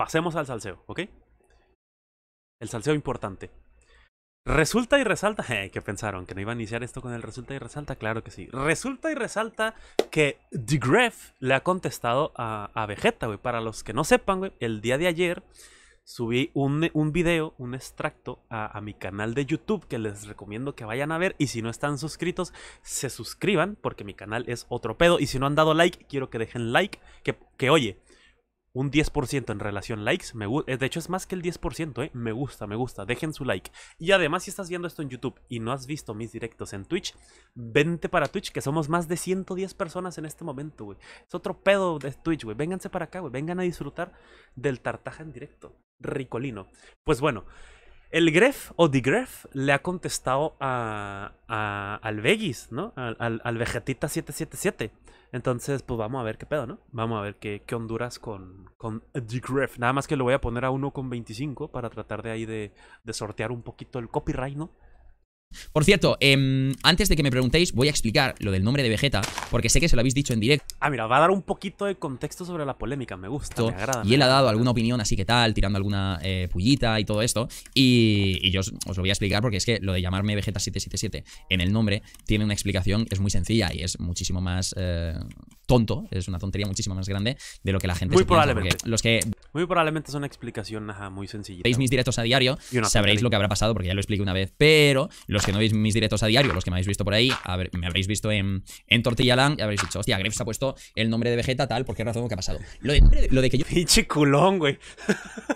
pasemos al salseo, ¿ok? El salseo importante. Resulta y resalta... Eh, que pensaron? ¿Que no iba a iniciar esto con el resulta y resalta? Claro que sí. Resulta y resalta que DeGref le ha contestado a, Vegeta, güey. Para los que no sepan, güey, el día de ayer subí un, video, un extracto a, a, mi canal de YouTube que les recomiendo que vayan a ver. Y si no están suscritos, se suscriban porque mi canal es otro pedo. Y si no han dado like, quiero que dejen like. Que, que oye, un 10% en relación likes. Me eh, de hecho, es más que el 10%, ¿eh? Me gusta, me gusta. Dejen su like. Y además, si estás viendo esto en YouTube y no has visto mis directos en Twitch, vente para Twitch, que somos más de 110 personas en este momento, güey. Es otro pedo de Twitch, güey. Vénganse para acá, güey. Vengan a disfrutar del tartaja en directo. Ricolino. Pues bueno. El Gref o The Gref le ha contestado a, al Vegis, ¿no? Al, Vegetita 777. Entonces, pues vamos a ver qué pedo, ¿no? Vamos a ver qué, Honduras con, con The Gref. Nada más que lo voy a poner a 1,25 para tratar de ahí de, de sortear un poquito el copyright, ¿no? Por cierto, em, antes de que me preguntéis, voy a explicar lo del nombre de Vegeta, porque sé que se lo habéis dicho en directo. Ah, mira, va a dar un poquito de contexto sobre la polémica, me gusta, me agrada. Y él ha dado alguna opinión así que tal, tirando alguna eh, pullita y todo esto. Y, yo os, lo voy a explicar porque es que lo de llamarme Vegeta777 en el nombre tiene una explicación que es muy sencilla y es muchísimo más eh, tonto, es una tontería muchísimo más grande de lo que la gente muy se probablemente. los que muy probablemente es una explicación ajá, muy sencillita. Veis mis directos a diario, sabréis lo que habrá pasado porque ya lo expliqué una vez, pero los que no veis mis directos a diario, los que me habéis visto por ahí, me habréis visto en, en land y habréis dicho, hostia, se ha puesto el nombre de Vegeta tal, ¿por qué razón que ha pasado? Lo de, que yo... Pichi culón, güey.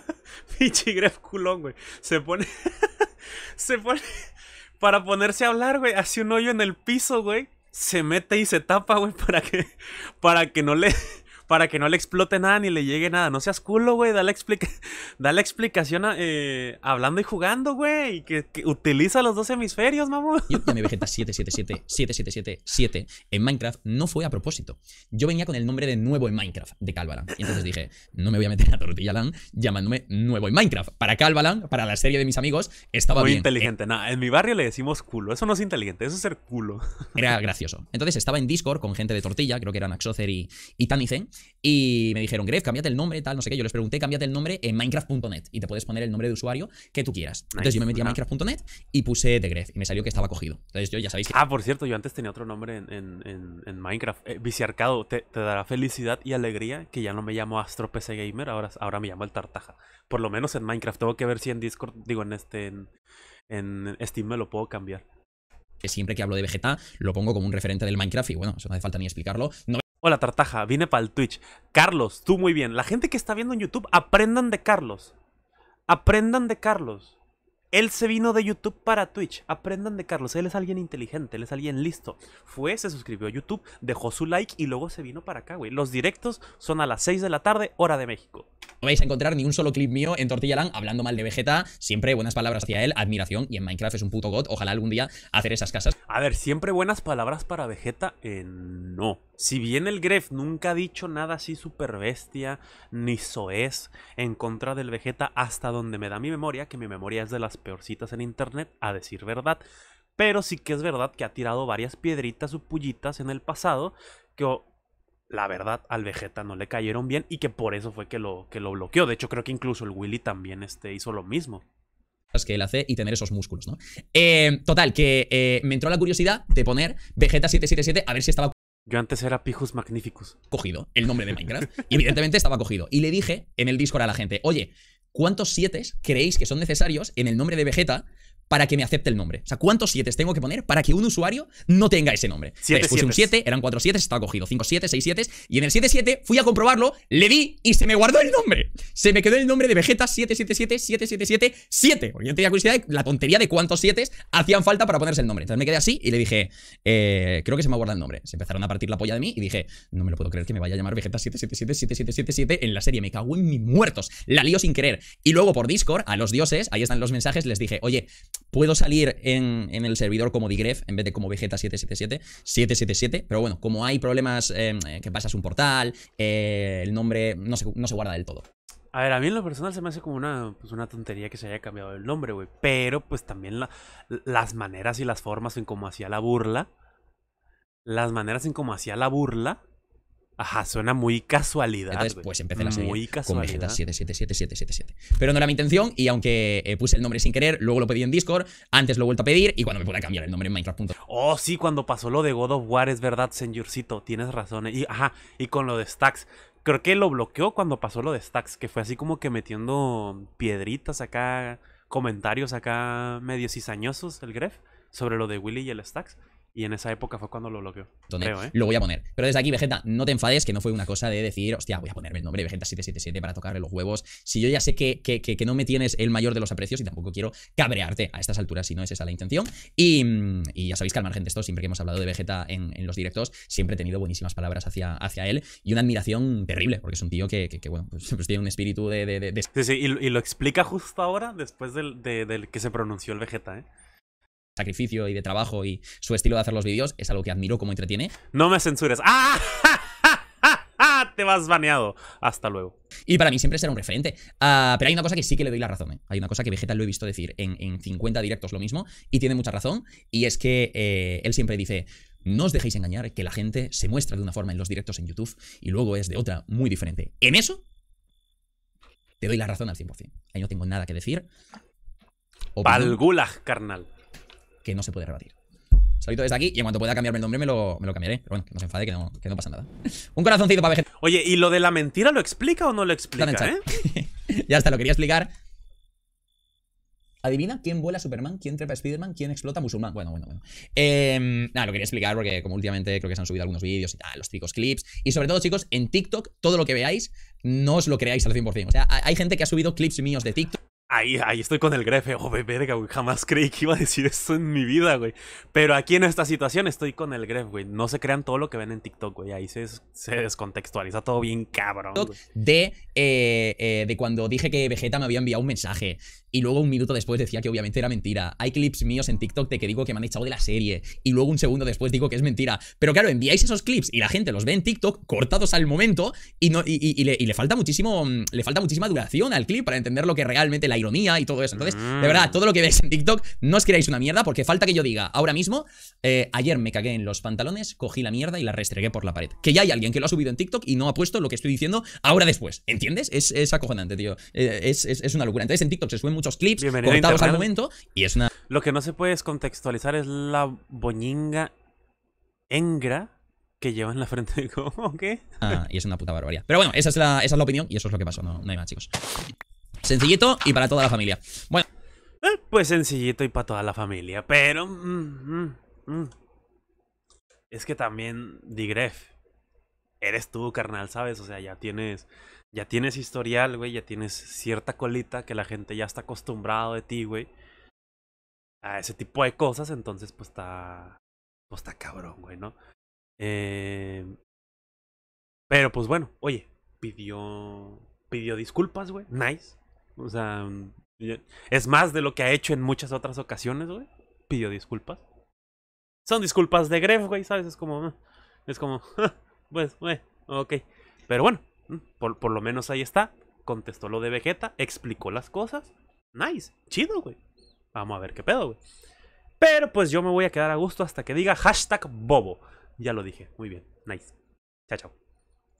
Pichi Gref culón, güey. Se pone... se pone... Para ponerse a hablar, güey, hace un hoyo en el piso, güey. Se mete y se tapa, güey, para que... Para que no le para que no le explote nada ni le llegue nada. No seas culo, güey. Dale, explica explicación eh, hablando y jugando, güey. Y que, utiliza los dos hemisferios, mamón. Yo mi Vegeta 777, 777, en Minecraft. No fue a propósito. Yo venía con el nombre de nuevo en Minecraft, de Calvalan. Y entonces dije, no me voy a meter a Tortilla Land llamándome nuevo en Minecraft. Para Calvalan, para la serie de mis amigos, estaba Muy inteligente. nada, en mi barrio le decimos culo. Eso no es inteligente, eso es ser culo. Era gracioso. Entonces estaba en Discord con gente de Tortilla, creo que eran Axocer y, y y me dijeron, Gref, cámbiate el nombre, tal, no sé qué. Yo les pregunté, cámbiate el nombre en Minecraft.net y te puedes poner el nombre de usuario que tú quieras. Entonces yo me metí a Minecraft.net y puse de Gref y me salió que estaba cogido. Entonces yo ya sabéis que... Ah, por cierto, yo antes tenía otro nombre en, en, en Minecraft. Eh, Viciarcado, te, dará felicidad y alegría que ya no me llamo Astro PC Gamer, ahora, ahora me llamo el Tartaja. Por lo menos en Minecraft. Tengo que ver si en Discord, digo, en este, en, Steam me lo puedo cambiar. Que siempre que hablo de Vegeta lo pongo como un referente del Minecraft y bueno, eso no hace falta ni explicarlo. Hola Tartaja, vine para el Twitch. Carlos, tú muy bien. La gente que está viendo en YouTube, aprendan de Carlos. Aprendan de Carlos. Él se vino de YouTube para Twitch. Aprendan de Carlos. Él es alguien inteligente, él es alguien listo. Fue, se suscribió a YouTube, dejó su like y luego se vino para acá, güey. Los directos son a las 6 de la tarde, hora de México. No vais a encontrar ni un solo clip mío en Tortillaland hablando mal de Vegeta. Siempre buenas palabras hacia él, admiración. Y en Minecraft es un puto god. Ojalá algún día hacer esas casas. A ver, siempre buenas palabras para Vegeta, eh, no. Si bien el Gref nunca ha dicho nada así super bestia, ni soez, en contra del Vegeta, hasta donde me da mi memoria, que mi memoria es de las peorcitas en internet, a decir verdad. Pero sí que es verdad que ha tirado varias piedritas o pullitas en el pasado, que la verdad al Vegeta no le cayeron bien y que por eso fue que lo, que lo bloqueó. De hecho, creo que incluso el Willy también este, hizo lo mismo que él hace y tener esos músculos, ¿no? Eh, total, que eh, me entró la curiosidad de poner Vegeta 777 a ver si estaba yo antes era Pijus Magnificus. Cogido, el nombre de Minecraft. evidentemente estaba cogido. Y le dije en el Discord a la gente, oye, ¿cuántos 7 creéis que son necesarios en el nombre de Vegeta para que me acepte el nombre. O sea, ¿cuántos 7 tengo que poner para que un usuario no tenga ese nombre? Siete puse un 7, eran 4 7, estaba cogido 5 7, 6 7, y en el 7 7 fui a comprobarlo, le di y se me guardó el nombre. Se me quedó el nombre de Vegeta 777 Oye, porque yo tenía curiosidad de la tontería de cuántos 7 hacían falta para ponerse el nombre. Entonces me quedé así y le dije, eh, creo que se me ha guardado el nombre. Se empezaron a partir la polla de mí y dije, no me lo puedo creer que me vaya a llamar Vegeta 7777777 en la serie, me cago en mis muertos. La lío sin querer. Y luego por Discord, a los dioses, ahí están los mensajes, les dije, oye, Puedo salir en, el servidor como digref en vez de como Vegeta777, 777, pero bueno, como hay problemas eh, eh, que pasas un portal, eh, el nombre no se, guarda del todo. A ver, a mí en lo personal se me hace como una, pues tontería que se haya cambiado el nombre, güey. Pero pues también las maneras y las formas en cómo hacía la burla. Las maneras en cómo hacía la burla Ajá, suena muy casualidad. Entonces, pues, empecé la serie muy con 777777. Pero no era mi intención y aunque eh, puse el nombre sin querer, luego lo pedí en Discord, antes lo he vuelto a pedir y cuando me pueda cambiar el nombre en Minecraft. Oh, sí, cuando pasó lo de God of War es verdad, señorcito, tienes razón. Eh, y ajá, y con lo de Stacks, creo que lo bloqueó cuando pasó lo de Stacks, que fue así como que metiendo piedritas acá, comentarios acá medio cizañosos el Gref sobre lo de Willy y el Stacks. Y en esa época fue cuando lo bloqueó. ¿eh? Lo voy a poner. Pero desde aquí, Vegeta, no te enfades, que no fue una cosa de decir, hostia, voy a ponerme el nombre Vegeta777 para tocarle los huevos. Si yo ya sé que, no me tienes el mayor de los aprecios y tampoco quiero cabrearte a estas alturas si no es esa la intención. Y, ya sabéis que al margen de esto, siempre que hemos hablado de Vegeta en, los directos, siempre he tenido buenísimas palabras hacia, hacia él y una admiración terrible, porque es un tío que, bueno, pues, pues, tiene un espíritu de. Sí, sí, y, lo explica justo ahora, después del, del que se pronunció el Vegeta, ¿eh? sacrificio y de trabajo y su estilo de hacer los vídeos es algo que admiro como entretiene. No me censures. ¡Ah! te vas baneado. Hasta luego. Y para mí siempre será un referente. Ah, pero hay una cosa que sí que le doy la razón. ¿eh? Hay una cosa que Vegeta lo he visto decir en, 50 directos lo mismo y tiene mucha razón. Y es que eh, él siempre dice, no os dejéis engañar que la gente se muestra de una forma en los directos en YouTube y luego es de otra muy diferente. En eso te doy la razón al 100%. Ahí no tengo nada que decir. gulag, carnal que no se puede rebatir. Saludito desde aquí y en cuanto pueda cambiarme el nombre me lo, cambiaré. Pero bueno, que no se enfade, que no, pasa nada. Un corazoncito para Vegeta. Oye, ¿y lo de la mentira lo explica o no lo explica? ¿eh? ya está, lo quería explicar. Adivina quién vuela Superman, quién trepa Spiderman, quién explota Musulmán? Bueno, bueno, bueno. Em, nada, lo quería explicar porque como últimamente creo que se han subido algunos vídeos y tal, los chicos clips. Y sobre todo, chicos, en TikTok, todo lo que veáis, no os lo creáis al 100%. O sea, hay gente que ha subido clips míos de TikTok Ahí, estoy con el grefe. Oh, verga, güey. Jamás creí que iba a decir esto en mi vida, güey. Pero aquí en esta situación estoy con el grefe, güey. No se crean todo lo que ven en TikTok, güey. Ahí se, descontextualiza todo bien cabrón. De, eh, eh, de cuando dije que Vegeta me había enviado un mensaje. Y luego un minuto después decía que obviamente era mentira. Hay clips míos en TikTok de que digo que me han echado de la serie. Y luego un segundo después digo que es mentira. Pero claro, enviáis esos clips y la gente los ve en TikTok cortados al momento y, no, y, le, falta muchísimo, mm, le falta muchísima duración al clip para entender lo que realmente la ironía y todo eso. Entonces, de verdad, todo lo que veis en TikTok no os creáis una mierda porque falta que yo diga ahora mismo, eh, ayer me cagué en los pantalones, cogí la mierda y la restregué por la pared. Que ya hay alguien que lo ha subido en TikTok y no ha puesto lo que estoy diciendo ahora después. ¿Entiendes? Es, es acojonante, tío. Eh, es, una locura. Entonces en TikTok se suben muchos clips al momento y es una... Lo que no se puede contextualizar es la boñinga engra que lleva en la frente como qué? Ah, y es una puta barbaridad. Pero bueno, esa es la, opinión y eso es lo que pasó, no, hay más, chicos. Sencillito y para toda la familia. Bueno. Eh, pues sencillito y para toda la familia, pero... Mm, mm, mm. Es que también Digref eres tú, carnal, ¿sabes? O sea, ya tienes, ya tienes historial, güey, ya tienes cierta colita que la gente ya está acostumbrado de ti, güey. A ese tipo de cosas, entonces pues está, pues está cabrón, güey, ¿no? Eh, pero pues bueno, oye, pidió, pidió disculpas, güey, nice. O sea, mm, es más de lo que ha hecho en muchas otras ocasiones, güey. Pidió disculpas. Son disculpas de Gref, güey, ¿sabes? Es como, mm, es como, pues, güey, ok. Pero bueno, mm, por, lo menos ahí está. Contestó lo de Vegeta, explicó las cosas. Nice, chido, güey. Vamos a ver qué pedo, güey. Pero pues yo me voy a quedar a gusto hasta que diga hashtag bobo. Ya lo dije, muy bien, nice. Chao, chao.